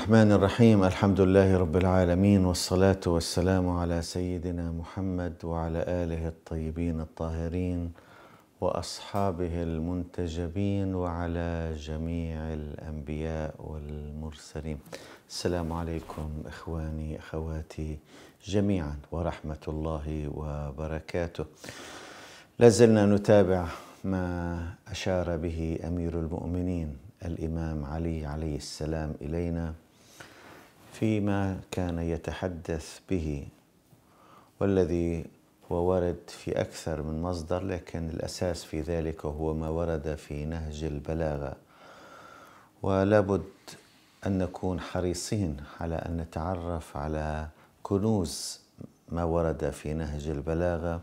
الرحمن الرحيم الحمد لله رب العالمين والصلاة والسلام على سيدنا محمد وعلى آله الطيبين الطاهرين وأصحابه المنتجبين وعلى جميع الأنبياء والمرسلين السلام عليكم إخواني أخواتي جميعا ورحمة الله وبركاته لازلنا نتابع ما أشار به أمير المؤمنين الامام علي عليه السلام الينا فيما كان يتحدث به والذي هو ورد في أكثر من مصدر لكن الأساس في ذلك هو ما ورد في نهج البلاغة ولابد أن نكون حريصين على أن نتعرف على كنوز ما ورد في نهج البلاغة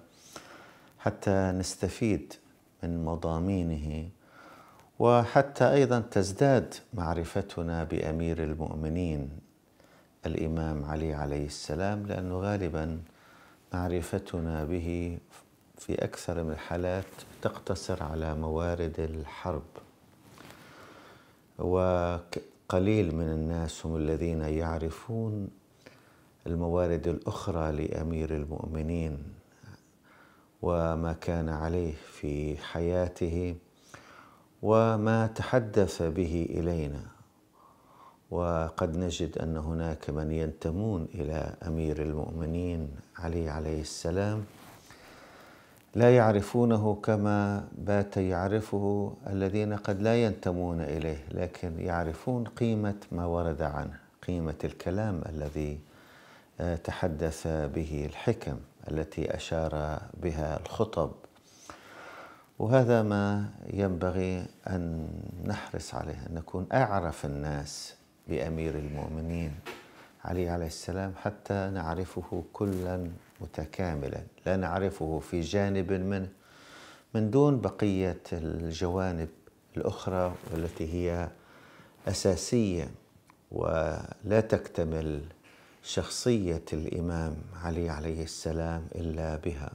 حتى نستفيد من مضامينه وحتى أيضا تزداد معرفتنا بأمير المؤمنين الإمام علي عليه السلام لأنه غالبا معرفتنا به في أكثر من الحالات تقتصر على موارد الحرب وقليل من الناس هم الذين يعرفون الموارد الأخرى لأمير المؤمنين وما كان عليه في حياته وما تحدث به إلينا وقد نجد ان هناك من ينتمون الى امير المؤمنين علي عليه السلام لا يعرفونه كما بات يعرفه الذين قد لا ينتمون اليه لكن يعرفون قيمه ما ورد عنه قيمه الكلام الذي آه، تحدث به الحكم التي اشار بها الخطب وهذا ما ينبغي ان نحرص عليه ان نكون اعرف الناس بأمير المؤمنين علي عليه السلام حتى نعرفه كلا متكاملا لا نعرفه في جانب منه من دون بقية الجوانب الأخرى والتي هي أساسية ولا تكتمل شخصية الإمام علي عليه السلام إلا بها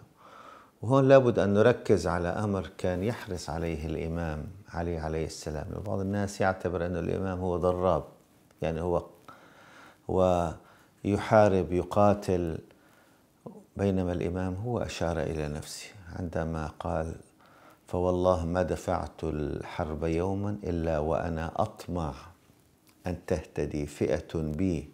وهون لابد أن نركز على أمر كان يحرص عليه الإمام علي عليه السلام بعض الناس يعتبر أن الإمام هو ضراب يعني هو هو يحارب يقاتل بينما الإمام هو أشار إلى نفسه عندما قال فوالله ما دفعت الحرب يوما إلا وأنا أطمع أن تهتدي فئة بي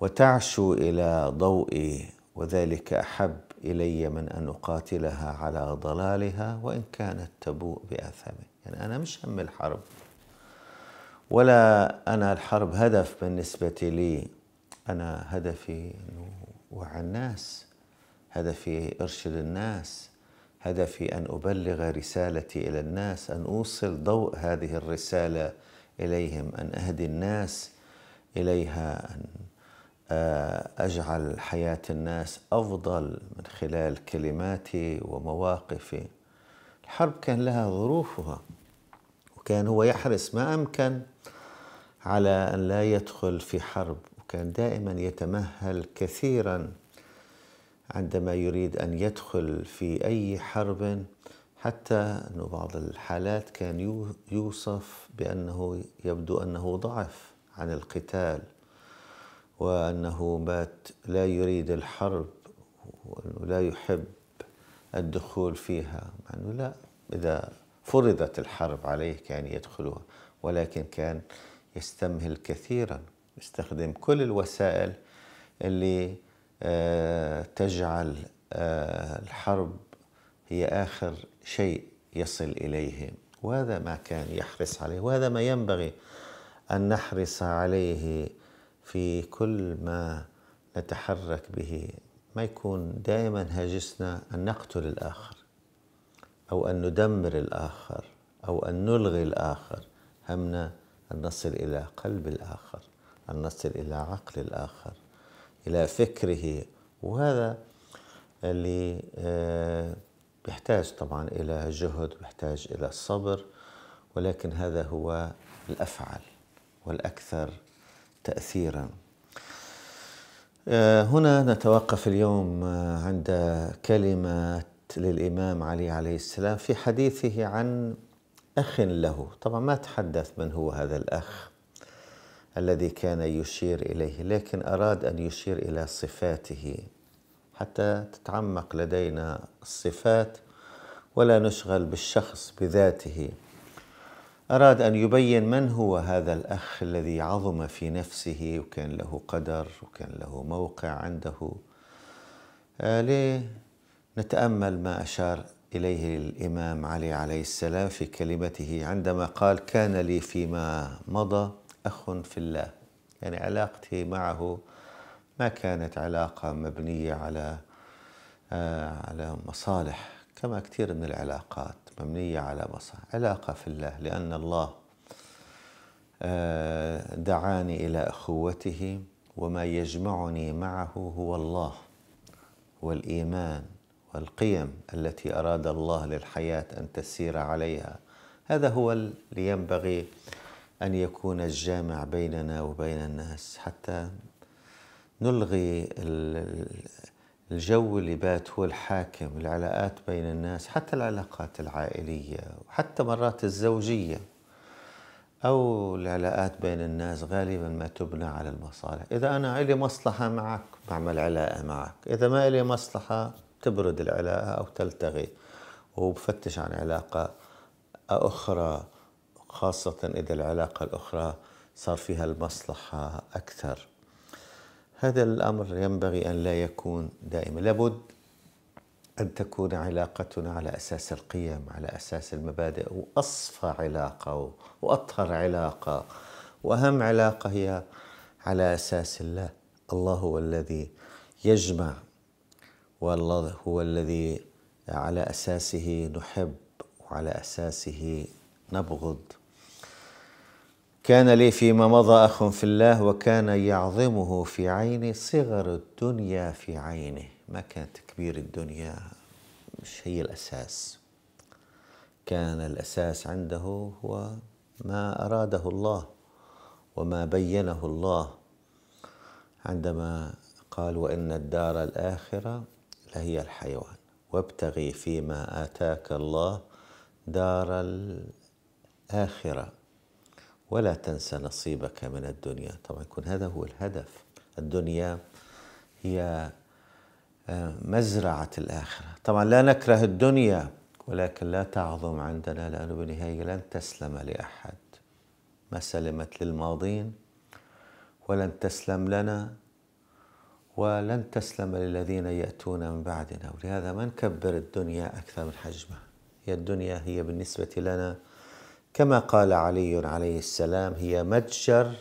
وتعشو إلى ضوئي وذلك أحب إلي من أن أقاتلها على ضلالها وإن كانت تبوء بآثامي يعني أنا مش هم الحرب ولا أنا الحرب هدف بالنسبة لي أنا هدفي أنه وعى الناس هدفي أرشد الناس هدفي أن أبلغ رسالتي إلى الناس أن أوصل ضوء هذه الرسالة إليهم أن أهدي الناس إليها أن آه، أجعل حياة الناس أفضل من خلال كلماتي ومواقفي الحرب كان لها ظروفها كان هو يحرص ما أمكن على أن لا يدخل في حرب وكان دائما يتمهل كثيرا عندما يريد أن يدخل في أي حرب حتى أنه بعض الحالات كان يوصف بأنه يبدو أنه ضعف عن القتال وأنه مات لا يريد الحرب وأنه لا يحب الدخول فيها مع أنه لا إذا فرضت الحرب عليه كان يدخلها ولكن كان يستمهل كثيرا يستخدم كل الوسائل اللي آه، تجعل آه، الحرب هي آخر شيء يصل إليه وهذا ما كان يحرص عليه وهذا ما ينبغي أن نحرص عليه في كل ما نتحرك به ما يكون دائما هاجسنا أن نقتل الآخر أو أن ندمر الآخر أو أن نلغي الآخر همنا أن نصل إلى قلب الآخر أن نصل إلى عقل الآخر إلى فكره وهذا اللي آه، بيحتاج طبعا إلى جهد بيحتاج إلى صبر ولكن هذا هو الأفعل والأكثر تأثيرا آه، هنا نتوقف اليوم آه، عند كلمة للإمام علي عليه السلام في حديثه عن أخ له طبعا ما تحدث من هو هذا الأخ الذي كان يشير إليه لكن أراد أن يشير إلى صفاته حتى تتعمق لدينا الصفات ولا نشغل بالشخص بذاته أراد أن يبين من هو هذا الأخ الذي عظم في نفسه وكان له قدر وكان له موقع عنده آه، ليه نتامل ما اشار اليه الامام علي عليه السلام في كلمته عندما قال كان لي فيما مضى اخ في الله يعني علاقتي معه ما كانت علاقه مبنيه على آه، على مصالح كما كثير من العلاقات مبنيه على مصالح علاقه في الله لان الله آه، دعاني الى اخوته وما يجمعني معه هو الله والايمان والقيم التي أراد الله للحياة أن تسير عليها هذا هو اللي ينبغي أن يكون الجامع بيننا وبين الناس حتى نلغي الجو اللي بات هو الحاكم العلاقات بين الناس حتى العلاقات العائلية وحتى مرات الزوجية أو العلاقات بين الناس غالبا ما تبنى على المصالح إذا أنا إلي مصلحة معك بعمل علاقة معك إذا ما إلي مصلحة تبرد العلاقة أو تلتغي وبفتش عن علاقة أخرى خاصة إذا العلاقة الأخرى صار فيها المصلحة أكثر هذا الأمر ينبغي أن لا يكون دائما لابد أن تكون علاقتنا على أساس القيم على أساس المبادئ وأصفى علاقة وأطهر علاقة وأهم علاقة هي على أساس الله الله هو الذي يجمع والله هو الذي على اساسه نحب وعلى اساسه نبغض كان لي فيما مضى اخ في الله وكان يعظمه في عيني صغر الدنيا في عينه ما كان تكبير الدنيا مش هي الاساس كان الاساس عنده هو ما اراده الله وما بينه الله عندما قال وان الدار الاخره هي الحيوان وابتغي فيما آتاك الله دار الآخرة ولا تنسى نصيبك من الدنيا طبعا يكون هذا هو الهدف الدنيا هي آه، مزرعة الآخرة طبعا لا نكره الدنيا ولكن لا تعظم عندنا لأنه بالنهاية لن تسلم لأحد ما سلمت للماضين ولن تسلم لنا ولن تسلم للذين يأتون من بعدنا ولهذا ما نكبر الدنيا أكثر من حجمها هي الدنيا هي بالنسبة لنا كما قال علي عليه السلام هي متجر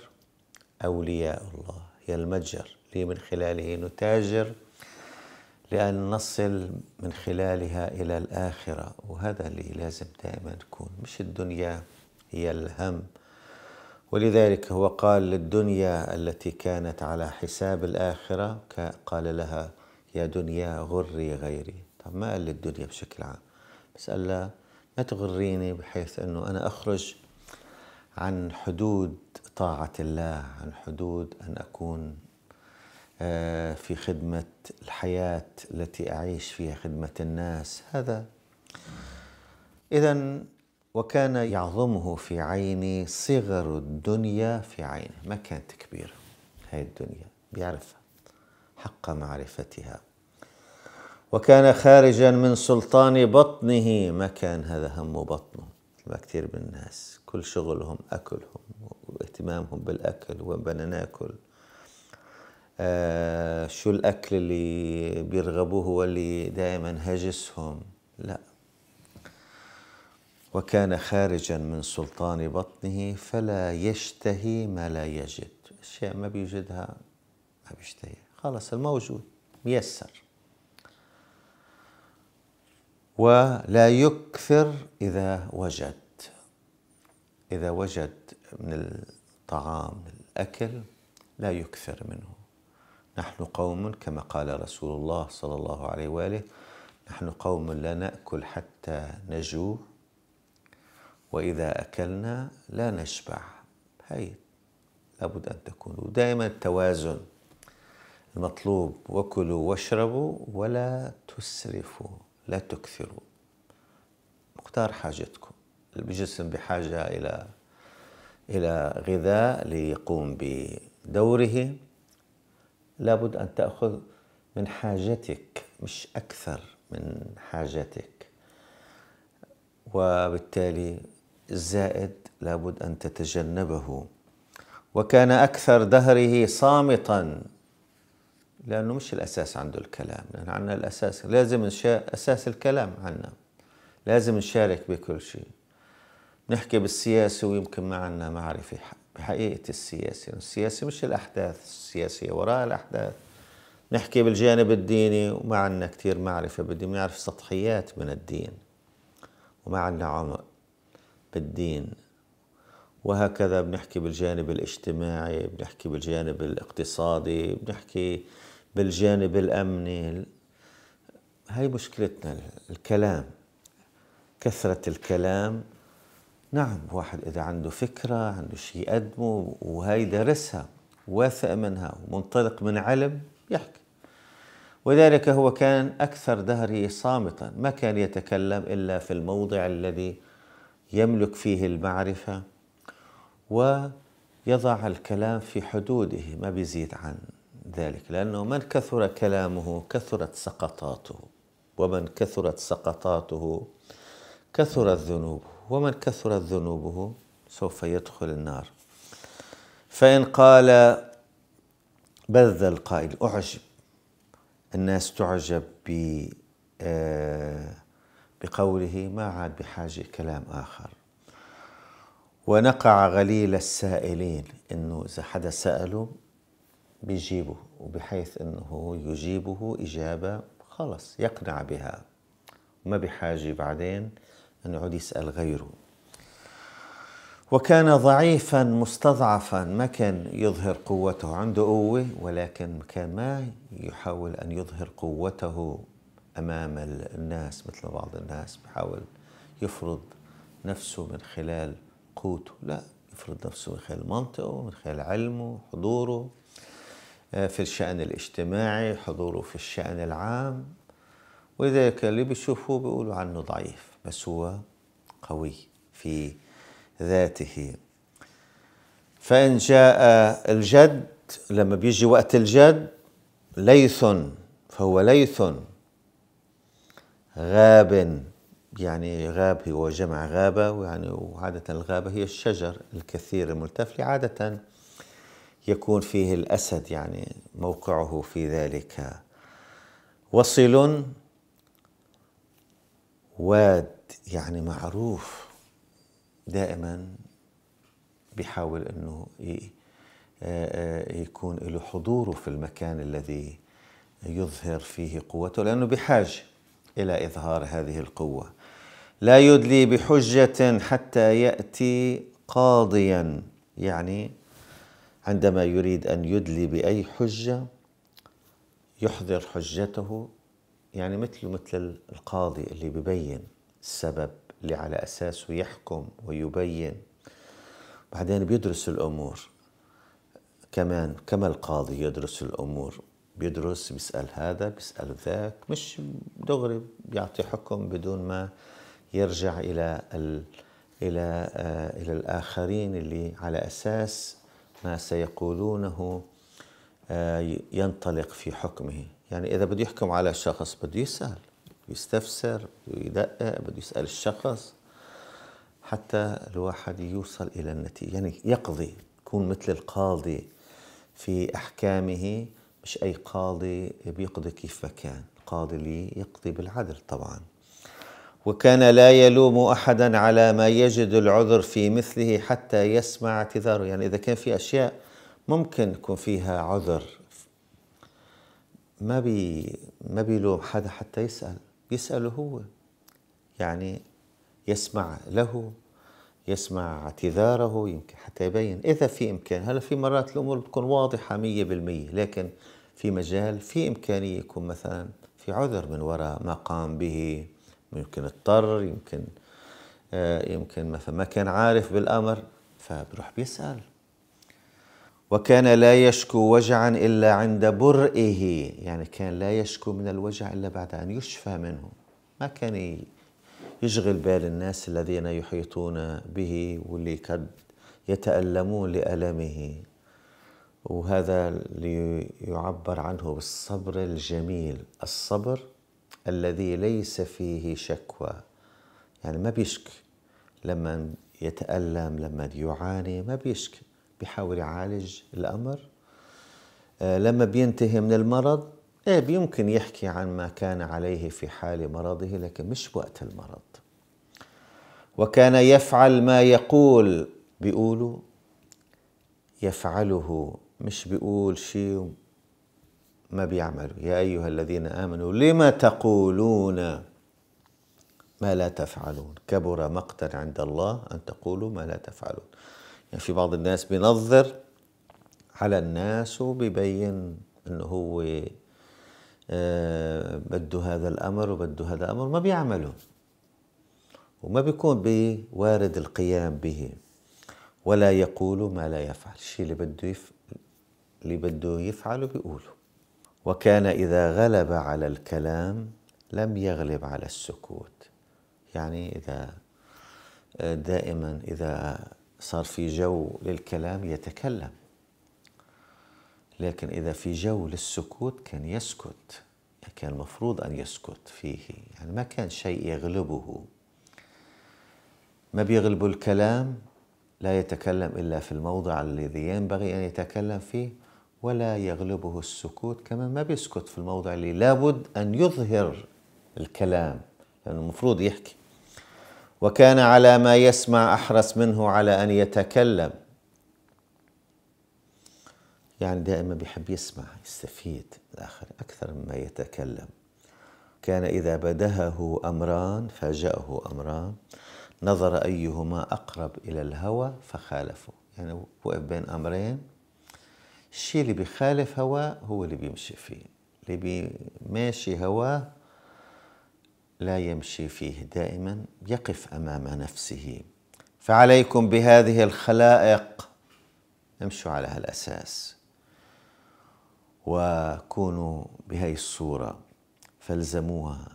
أولياء الله هي المتجر لي من خلاله نتاجر لأن نصل من خلالها إلى الآخرة وهذا اللي لازم دائما نكون مش الدنيا هي الهم ولذلك هو قال للدنيا التي كانت على حساب الآخرة قال لها يا دنيا غري غيري طب ما قال للدنيا بشكل عام بس قال لها ما تغريني بحيث أنه أنا أخرج عن حدود طاعة الله عن حدود أن أكون آه، في خدمة الحياة التي أعيش فيها خدمة الناس هذا إذا وكان يعظمه في عيني صغر الدنيا في عينه ما كانت كبيرة هاي الدنيا بيعرفها حق معرفتها وكان خارجا من سلطان بطنه ما كان هذا هم بطنه ما كثير من الناس كل شغلهم أكلهم واهتمامهم بالأكل وين بدنا ناكل آه شو الأكل اللي بيرغبوه واللي دائما هاجسهم لا وكان خارجا من سلطان بطنه فلا يشتهي ما لا يجد أشياء ما بيجدها ما بيشتهي خلص الموجود ميسر ولا يكثر إذا وجد إذا وجد من الطعام من الأكل لا يكثر منه نحن قوم كما قال رسول الله صلى الله عليه وآله نحن قوم لا نأكل حتى نجوع وإذا أكلنا لا نشبع هاي لابد أن تكونوا ودائما التوازن المطلوب وكلوا واشربوا ولا تسرفوا لا تكثروا مختار حاجتكم الجسم بحاجة إلى إلى غذاء ليقوم بدوره لابد أن تأخذ من حاجتك مش أكثر من حاجتك وبالتالي الزائد لابد أن تتجنبه وكان أكثر دهره صامتا لأنه مش الأساس عنده الكلام لأن عندنا الأساس لازم نشا... أساس الكلام عندنا لازم نشارك بكل شيء نحكي بالسياسة ويمكن ما عندنا معرفة بحقيقة السياسة يعني السياسة مش الأحداث السياسية وراء الأحداث نحكي بالجانب الديني وما عندنا كثير معرفة بدي نعرف سطحيات من الدين وما عندنا عمق بالدين وهكذا بنحكي بالجانب الاجتماعي بنحكي بالجانب الاقتصادي بنحكي بالجانب الأمني هاي مشكلتنا الكلام كثرة الكلام نعم واحد إذا عنده فكرة عنده شيء يقدمه وهي درسها واثق منها ومنطلق من علم يحكي ولذلك هو كان أكثر دهره صامتا ما كان يتكلم إلا في الموضع الذي يملك فيه المعرفة ويضع الكلام في حدوده ما بيزيد عن ذلك لأنه من كثر كلامه كثرت سقطاته ومن كثرت سقطاته كثرت ذنوبه ومن كثرت ذنوبه سوف يدخل النار فإن قال بذ القائل أعجب الناس تعجب ب آه بقوله ما عاد بحاجة كلام آخر ونقع غليل السائلين انه اذا حدا ساله بيجيبه وبحيث انه يجيبه اجابه خلص يقنع بها ما بحاجه بعدين انه يعود يسال غيره وكان ضعيفا مستضعفا ما كان يظهر قوته عنده قوه ولكن كان ما يحاول ان يظهر قوته أمام الناس مثل بعض الناس بحاول يفرض نفسه من خلال قوته لا يفرض نفسه من خلال منطقه من خلال علمه حضوره آه، في الشأن الاجتماعي حضوره في الشأن العام ولذلك اللي بيشوفوه بيقولوا عنه ضعيف بس هو قوي في ذاته فإن جاء الجد لما بيجي وقت الجد ليث فهو ليث غاب يعني غاب هو جمع غابة ويعني وعادة الغابة هي الشجر الكثير الملتف عادة يكون فيه الأسد يعني موقعه في ذلك وصل واد يعني معروف دائما بيحاول أنه يكون له حضوره في المكان الذي يظهر فيه قوته لأنه بحاجة إلى إظهار هذه القوة لا يدلي بحجة حتى يأتي قاضيا يعني عندما يريد أن يدلي بأي حجة يحضر حجته يعني مثله مثل القاضي اللي ببين السبب اللي على أساسه يحكم ويبين بعدين بيدرس الأمور كمان كما القاضي يدرس الأمور بيدرس بيسأل هذا بيسأل ذاك مش دغري بيعطي حكم بدون ما يرجع إلى ال إلى آه إلى الآخرين اللي على أساس ما سيقولونه آه ينطلق في حكمه يعني إذا بده يحكم على شخص بده يسأل يستفسر بده يدقق بده يسأل الشخص حتى الواحد يوصل إلى النتيجة يعني يقضي يكون مثل القاضي في أحكامه مش أي قاضي بيقضي كيف ما كان قاضي لي يقضي بالعدل طبعا وكان لا يلوم أحدا على ما يجد العذر في مثله حتى يسمع اعتذاره يعني إذا كان في أشياء ممكن يكون فيها عذر ما بي ما بيلوم حدا حتى يسأل يسأله هو يعني يسمع له يسمع اعتذاره يمكن حتى يبين إذا في إمكان هلا في مرات الأمور بتكون واضحة مية بالمية لكن في مجال في إمكانية يكون مثلا في عذر من وراء ما قام به يمكن اضطر يمكن آه، يمكن مثلا ما كان عارف بالأمر فبروح بيسأل وكان لا يشكو وجعا إلا عند برئه يعني كان لا يشكو من الوجع إلا بعد أن يشفى منه ما كان يشغل بال الناس الذين يحيطون به واللي قد يتألمون لألمه وهذا اللي يعبر عنه بالصبر الجميل الصبر الذي ليس فيه شكوى يعني ما بيشكي لما يتألم لما يعاني ما بيشكي بيحاول يعالج الأمر آه، لما بينتهي من المرض ايه بيمكن يحكي عن ما كان عليه في حال مرضه لكن مش وقت المرض وكان يفعل ما يقول بيقولوا يفعله مش بيقول شيء ما بيعملوا يا أيها الذين آمنوا لما تقولون ما لا تفعلون كبر مقتا عند الله أن تقولوا ما لا تفعلون يعني في بعض الناس بينظر على الناس وبيبين أنه هو آه، بده هذا الأمر وبده هذا الأمر ما بيعمله وما بيكون بوارد القيام به ولا يقول ما لا يفعل الشيء اللي بده يف... اللي بده يفعله بيقوله وكان إذا غلب على الكلام لم يغلب على السكوت يعني إذا آه، دائما إذا صار في جو للكلام يتكلم لكن إذا في جو للسكوت كان يسكت يعني كان المفروض أن يسكت فيه يعني ما كان شيء يغلبه ما بيغلب الكلام لا يتكلم إلا في الموضع الذي ينبغي أن يتكلم فيه ولا يغلبه السكوت كمان ما بيسكت في الموضع اللي لابد أن يظهر الكلام لأنه المفروض يحكي وكان على ما يسمع أحرص منه على أن يتكلم يعني دائما بيحب يسمع يستفيد الآخر أكثر مما يتكلم كان إذا بدهه أمران فاجأه أمران نظر أيهما أقرب إلى الهوى فخالفه يعني وقف بين أمرين الشيء اللي بيخالف هواه هو اللي بيمشي فيه اللي بيماشي هواه لا يمشي فيه دائما يقف امام نفسه فعليكم بهذه الخلائق امشوا على هالاساس وكونوا بهي الصوره فالزموها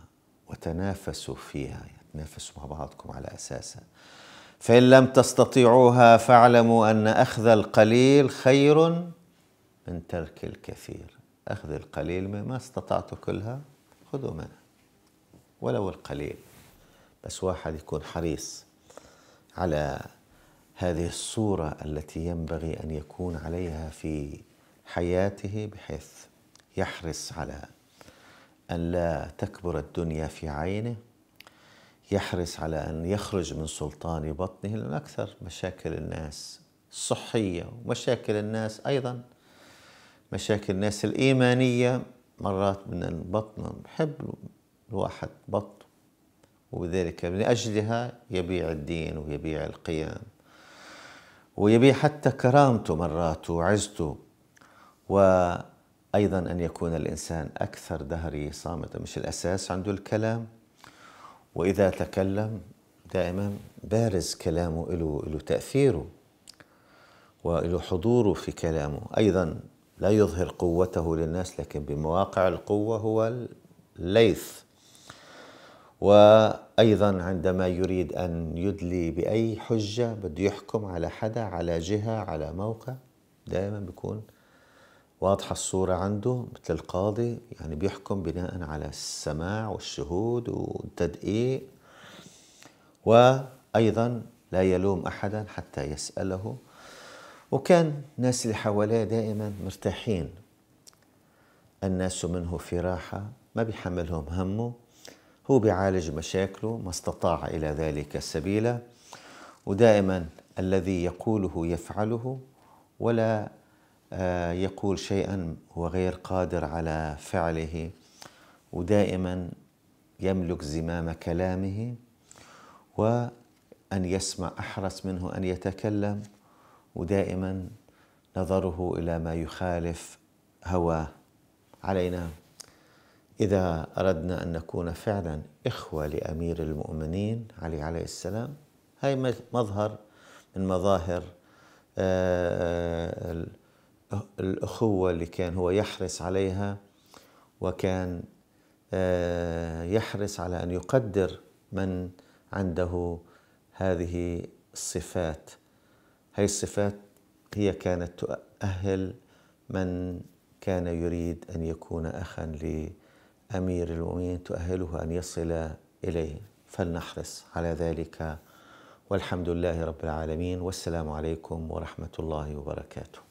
وتنافسوا فيها تنافسوا مع بعضكم على اساسها فان لم تستطيعوها فاعلموا ان اخذ القليل خير من ترك الكثير أخذ القليل ما استطعت كلها خذوا منها ولو القليل بس واحد يكون حريص على هذه الصورة التي ينبغي أن يكون عليها في حياته بحيث يحرص على أن لا تكبر الدنيا في عينه يحرص على أن يخرج من سلطان بطنه لأن أكثر مشاكل الناس الصحية ومشاكل الناس أيضاً مشاكل الناس الإيمانية مرات من البطن بحب الواحد بط وبذلك من أجلها يبيع الدين ويبيع القيم ويبيع حتى كرامته مرات وعزته وأيضا أن يكون الإنسان أكثر دهري صامتا مش الأساس عنده الكلام وإذا تكلم دائما بارز كلامه له له تأثيره وله حضوره في كلامه أيضا لا يظهر قوته للناس لكن بمواقع القوة هو الليث وأيضا عندما يريد أن يدلي بأي حجة بده يحكم على حدا على جهة على موقع دائما بيكون واضحة الصورة عنده مثل القاضي يعني بيحكم بناء على السماع والشهود والتدقيق وأيضا لا يلوم أحدا حتى يسأله وكان الناس اللي حواليه دائما مرتاحين الناس منه في راحة ما بيحملهم همه هو بيعالج مشاكله ما استطاع إلى ذلك سبيلا ودائما الذي يقوله يفعله ولا آه، يقول شيئا هو غير قادر على فعله ودائما يملك زمام كلامه وأن يسمع أحرص منه أن يتكلم ودائما نظره الى ما يخالف هواه علينا اذا اردنا ان نكون فعلا اخوه لامير المؤمنين علي عليه السلام هاي مظهر من مظاهر آه، الاخوه اللي كان هو يحرص عليها وكان آه، يحرص على ان يقدر من عنده هذه الصفات هاي الصفات هي كانت تؤهل من كان يريد أن يكون أخا لأمير المؤمنين تؤهله أن يصل إليه فلنحرص على ذلك والحمد لله رب العالمين والسلام عليكم ورحمة الله وبركاته